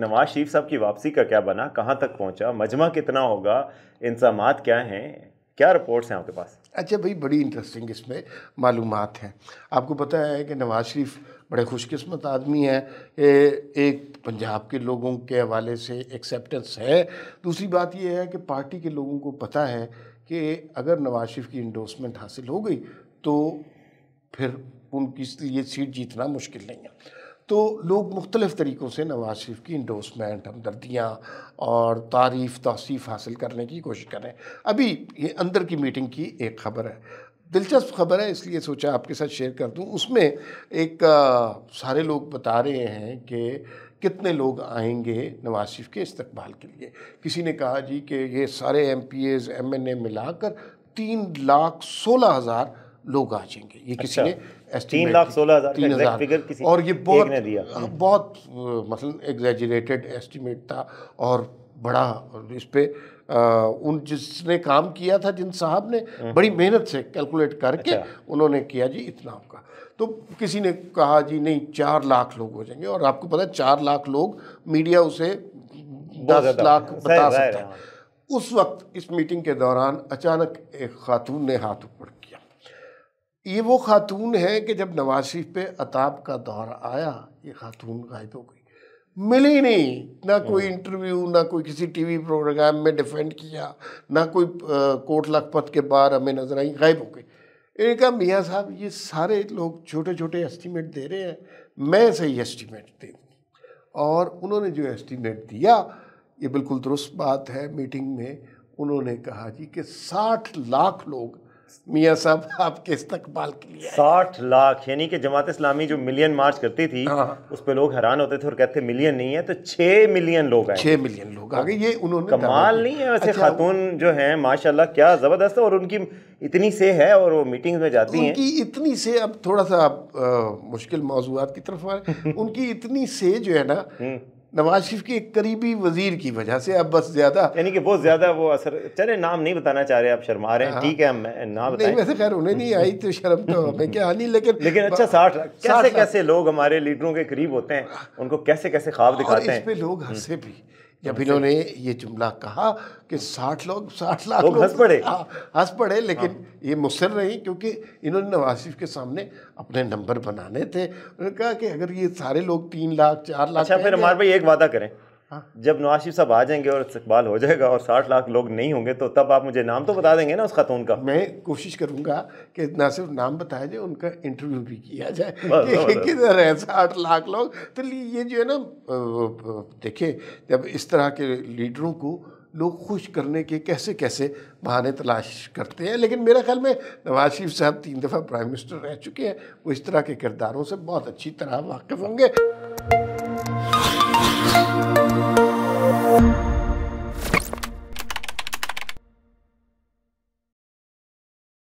नवाज शरीफ साहब की वापसी का क्या बना कहाँ तक पहुँचा मजमा कितना होगा इंसाम क्या हैं क्या रिपोर्ट्स हैं आपके पास अच्छा भाई बड़ी इंटरेस्टिंग इसमें मालूम हैं आपको पता है कि नवाज शरीफ बड़े खुशकस्मत आदमी हैं एक पंजाब के लोगों के हवाले से एक्सेप्टेंस है दूसरी बात यह है कि पार्टी के लोगों को पता है कि अगर नवाज शरीफ की इंडोसमेंट हासिल हो गई तो फिर उनकी ये सीट जीतना मुश्किल नहीं है तो लोग मुख्तलिफ़ तरीक़ों से नवाज़ शरीफ की इंडोसमेंट हमदर्दियाँ और तारीफ़ तोसीफ़ हासिल करने की कोशिश कर रहे हैं अभी ये अंदर की मीटिंग की एक ख़बर है दिलचस्प ख़बर है इसलिए सोचा आपके साथ शेयर कर दूँ उसमें एक आ, सारे लोग बता रहे हैं कि कितने लोग आएंगे नवाज शरीफ के इस्तबाल के लिए किसी ने कहा जी कि ये सारे M P as M N A मिलाकर तीन लाख सोलह हज़ार लोग आ जाएंगे ये किसी अच्छा, ने तीन लाख सोलह हज़ार तीन हज़ार फिगर किसी और ये बहुत ने दिया बहुत मतलब एग्जेजरेटेड एस्टिमेट था और बड़ा इस पर उन जिसने काम किया था जिन साहब ने हम्म। बड़ी मेहनत से कैलकुलेट करके अच्छा। उन्होंने किया जी इतना आपका तो किसी ने कहा जी नहीं चार लाख लोग हो जाएंगे और आपको पता है चार लाख लोग मीडिया उसे दस लाख बता सकता है उस वक्त इस मीटिंग के दौरान अचानक एक खातून ने हाथ ऊपर ये वो खातून है कि जब नवाज शरीफ पे अताब का दौर आया ये खातून गायब हो गई मिली नहीं ना कोई हम्म। इंटरव्यू ना कोई किसी टीवी प्रोग्राम में डिफेंड किया ना कोई कोट लखपत के बाहर हमें नजर आई गायब हो गई इन्होंने कहा मियाँ साहब ये सारे लोग छोटे छोटे एस्टीमेट दे रहे हैं मैं सही एस्टीमेट दे और उन्होंने जो एस्टीमेट दिया ये बिल्कुल दुरुस्त बात है मीटिंग में उन्होंने कहा जी कि 60 लाख लोग मियाँ साहब आपके इस्तकबाल के लिए साठ लाख यानी कि जमात इस्लामी जो मिलियन मार्च करती थी हाँ। उस पर लोग हैरान होते थे और कहते मिलियन नहीं है तो छः मिलियन लोग आए छः मिलियन लोग आ गए ये उन्होंने कमाल नहीं है वैसे अच्छा, खातून जो हैं माशाल्लाह क्या ज़बरदस्त है और उनकी इतनी से है और वो मीटिंग्स में जाती हैं उनकी इतनी से अब थोड़ा सा आप मुश्किल मौजूद की तरफ उनकी इतनी से जो है ना हम्म। नवाज शरीफ के एक करीबी वजीर की वजह से अब बस ज्यादा यानी कि बहुत ज्यादा वो असर चले नाम नहीं बताना चाह रहे आप शर्मा रहे हैं हाँ। ठीक है मैं नाम नहीं वैसे खैर उन्हें नहीं आई तो शर्म तो हमें क्या आनी लेकिन लेकिन अच्छा साठ कैसे कैसे लोग हमारे लीडरों के करीब होते हैं उनको कैसे कैसे ख्वाब दिखाते हैं लोग हम्म। हंसे भी जब इन्होंने ये जुमला कहा कि साठ लोग साठ लाख लोग हंस पड़े हाँ, हंस पड़े लेकिन हाँ। ये मुसर नहीं क्योंकि इन्होंने नवाज शरीफ के सामने अपने नंबर बनाने थे उन्होंने कहा कि अगर ये सारे लोग तीन लाख चार लाख अच्छा फिर हमारे भाई एक वादा करें हाँ। जब नवाज शरीफ साहब आ जाएंगे और इस्तकबाल हो जाएगा और साठ लाख लोग नहीं होंगे तो तब आप मुझे नाम तो बता देंगे ना उस खातून का मैं कोशिश करूँगा कि ना सिर्फ नाम बताया जाए उनका इंटरव्यू भी किया जाए किधर है साठ लाख लोग तो ये जो है ना देखें जब इस तरह के लीडरों को लोग खुश करने के कैसे कैसे बहाने तलाश करते हैं लेकिन मेरे ख्याल में नवाज शरीफ साहब तीन दफ़ा प्राइम मिनिस्टर रह चुके हैं वो इस तरह के किरदारों से बहुत अच्छी तरह वाकिफ होंगे Oh.